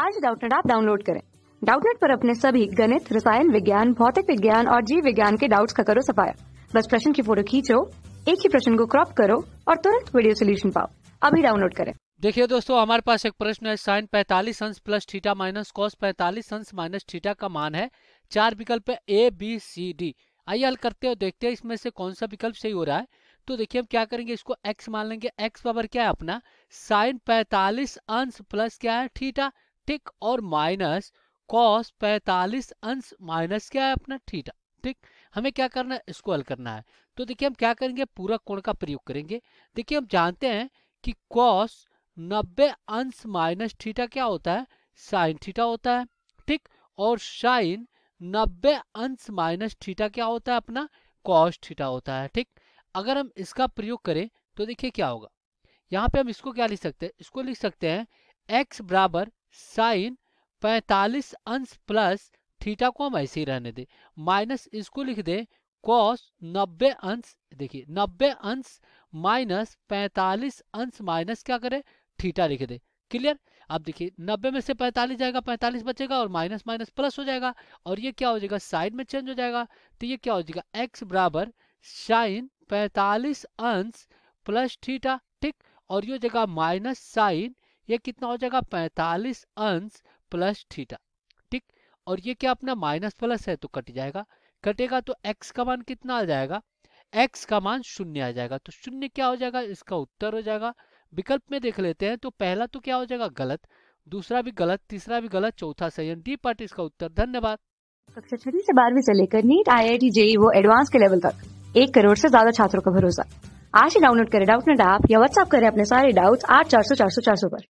आज डाउटनेट आप डाउनलोड करें डाउटनेट पर अपने सभी गणित रसायन विज्ञान भौतिक विज्ञान और जीव विज्ञान के डाउट्स का करो सफाया बस प्रश्न की फोटो खींचो एक ही प्रश्न को क्रॉप करो और तुरंत वीडियो सोल्यूशन पाओ अभी डाउनलोड करें देखिए दोस्तों हमारे पास एक प्रश्न है साइन पैंतालीस अंश प्लस थीटा माइनस कॉस पैतालीस अंश माइनस थीटा का मान है चार विकल्प है ए बी सी डी आइए हल करते हैं देखते हैं इसमें से कौन सा विकल्प सही हो रहा है तो देखिए हम क्या करेंगे इसको एक्स मान लेंगे एक्स पावर क्या है अपना साइन पैतालीस अंश प्लस क्या है थीटा ठीक और माइनस कॉस पैतालीस अंश माइनस क्या है अपना थीटा ठीक हमें क्या करना है इसको हल करना है तो देखिए हम क्या करेंगे पूरा कोण का प्रयोग करेंगे देखिए हम जानते हैं कि कॉस नब्बे अंश माइनस थीटा क्या होता है साइन थीटा होता है ठीक और साइन नब्बे अंश माइनस थीटा क्या होता है अपना कॉस थीटा होता है ठीक अगर हम इसका प्रयोग करें तो देखिए क्या होगा यहाँ पे हम इसको क्या लिख सकते हैं इसको लिख सकते हैं एक्स बराबर साइन पैंतालीस अंश प्लस थीटा को हम ऐसे ही रहने दें माइनस इसको लिख दें कॉस नब्बे अंश देखिए नब्बे अंश माइनस पैंतालीस अंश माइनस क्या करें थीटा लिख दें क्लियर अब देखिए नब्बे में से पैंतालीस जाएगा पैंतालीस बचेगा और माइनस माइनस प्लस हो जाएगा और ये क्या हो जाएगा साइन में चेंज हो जाएगा तो ये क्या हो जाएगा एक्स बराबर साइन पैंतालीस अंश प्लस थीटा ठीक और ये हो जाएगा माइनस साइन ये कितना हो जाएगा पैंतालीस अंश प्लस थीटा ठीक और ये क्या अपना माइनस प्लस है तो कट जाएगा कटेगा तो एक्स का मान कितना आ जाएगा एक्स का मान शून्य आ जाएगा तो शून्य क्या हो जाएगा इसका उत्तर हो जाएगा विकल्प में देख लेते हैं तो पहला तो क्या हो जाएगा गलत दूसरा भी गलत तीसरा भी गलत चौथा सही डी पार्ट इसका उत्तर धन्यवाद कक्षा छठी से बारहवीं से लेकर NEET I I T JEE वो एडवांस के लेवल तक एक करोड़ से ज्यादा छात्रों का भरोसा आज ही डाउनलोड करें डाउट नेट ऐप या व्हाट्सअप करें अपने सारे डाउट्स आठ चार सौ चार सौ चार सौ पर